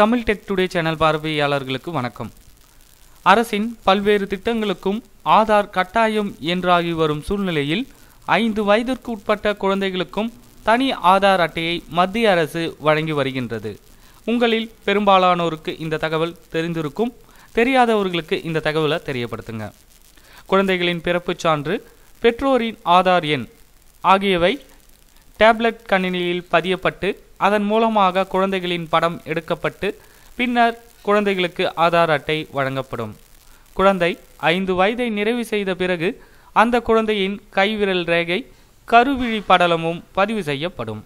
Tamil tech today channel பார்வையாளர்களுக்கு வணக்கம் அரசின் பல்வேறு திட்டங்களுக்கும் ஆதார் கட்டாயம் என்றாகி வரும் சூழ்நிலையில் ஐந்து வயதிற்கு உட்பட்ட குழந்தைகளுக்கும் தனி ஆதார் அட்டையை மத்திய அரசு வழங்கி வருகின்றது உங்களில் பெரும்பாலானோருக்கு இந்த தகவல் தெரிந்திருக்கும் தெரியாதவர்களுக்கு இந்த தகவலை தெரியப்படுத்துங்க குழந்தைகளின் பிறப்புச் சான்று பெற்றோரின் ஆதார் எண் ஆகியவை டேப்லெட் கணினியில் பதியப்பட்டு அதன் மூலமாக குழந்தைகளின் படம் எடுக்கப்பட்டு பின்னர் குழந்தைகளுக்கு ஆதார் அட்டை வழங்கப்படும் குழந்தை ஐந்து வயதை நிறைவு செய்த பிறகு அந்த குழந்தையின் கைவிரல் ரேகை கருவிழி படலமும் பதிவு செய்யப்படும்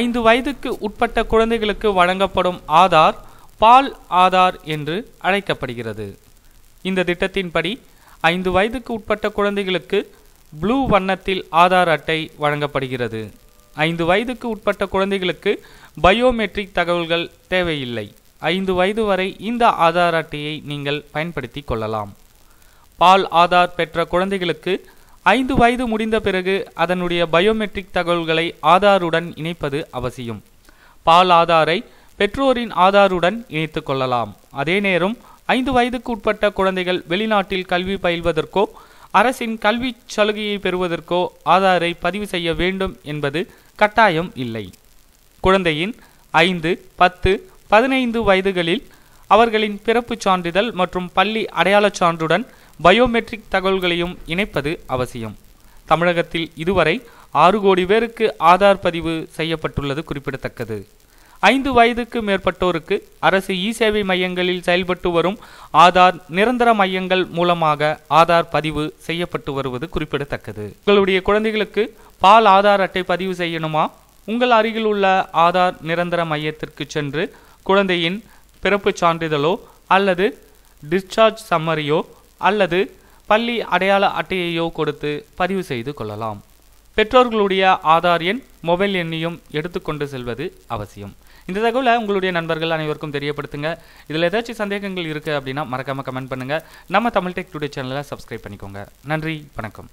ஐந்து வயதுக்கு உட்பட்ட குழந்தைகளுக்கு வழங்கப்படும் ஆதார் பால் ஆதார் என்று அழைக்கப்படுகிறது இந்த திட்டத்தின்படி ஐந்து வயதுக்கு உட்பட்ட குழந்தைகளுக்கு ப்ளூ வண்ணத்தில் ஆதார் அட்டை வழங்கப்படுகிறது ஐந்து வயதுக்கு உட்பட்ட குழந்தைகளுக்கு பயோமெட்ரிக் தகவல்கள் தேவையில்லை ஐந்து வயது வரை இந்த ஆதார் அட்டையை நீங்கள் பயன்படுத்தி கொள்ளலாம் பால் ஆதார் பெற்ற குழந்தைகளுக்கு ஐந்து வயது முடிந்த பிறகு அதனுடைய பயோமெட்ரிக் தகவல்களை ஆதாருடன் இணைப்பது அவசியம் பால் ஆதாரை பெற்றோரின் ஆதாருடன் இணைத்து கொள்ளலாம் அதே நேரம் ஐந்து வயதுக்கு உட்பட்ட குழந்தைகள் வெளிநாட்டில் கல்வி பயில்வதற்கோ அரசின் கல்வி சலுகையை பெறுவதற்கோ ஆதாரை பதிவு செய்ய வேண்டும் என்பது கட்டாயம் இல்லை குழந்தையின் ஐந்து பத்து பதினைந்து வயதுகளில் அவர்களின் பிறப்புச் சான்றிதழ் மற்றும் பள்ளி அடையாளச் சான்றுடன் பயோமெட்ரிக் தகவல்களையும் இணைப்பது அவசியம் தமிழகத்தில் இதுவரை ஆறு கோடி பேருக்கு ஆதார் பதிவு செய்யப்பட்டுள்ளது குறிப்பிடத்தக்கது ஐந்து வயதுக்கு மேற்பட்டோருக்கு அரசு இ சேவை மையங்களில் செயல்பட்டு வரும் ஆதார் நிரந்தர மையங்கள் மூலமாக ஆதார் பதிவு செய்யப்பட்டு வருவது குறிப்பிடத்தக்கது உங்களுடைய குழந்தைகளுக்கு பால் ஆதார் அட்டை பதிவு செய்யணுமா உங்கள் அருகில் உள்ள ஆதார் நிரந்தர மையத்திற்கு சென்று குழந்தையின் பிறப்பு சான்றிதழோ அல்லது டிஸ்சார்ஜ் சம்மரியோ அல்லது பள்ளி அடையாள அட்டையையோ கொடுத்து பதிவு செய்து கொள்ளலாம் பெற்றோர்களுடைய ஆதார் எண் மொபைல் எண்ணையும் எடுத்துக்கொண்டு செல்வது அவசியம் இந்த தகவலை உங்களுடைய நண்பர்கள் அனைவருக்கும் தெரியப்படுத்துங்க இதில் ஏதாச்சும் சந்தேகங்கள் இருக்குது அப்படின்னா மறக்காமல் கமெண்ட் பண்ணுங்கள் நம்ம தமிழ் டெக் டுடே சேனலை சப்ஸ்கிரைப் பண்ணிக்கோங்க நன்றி வணக்கம்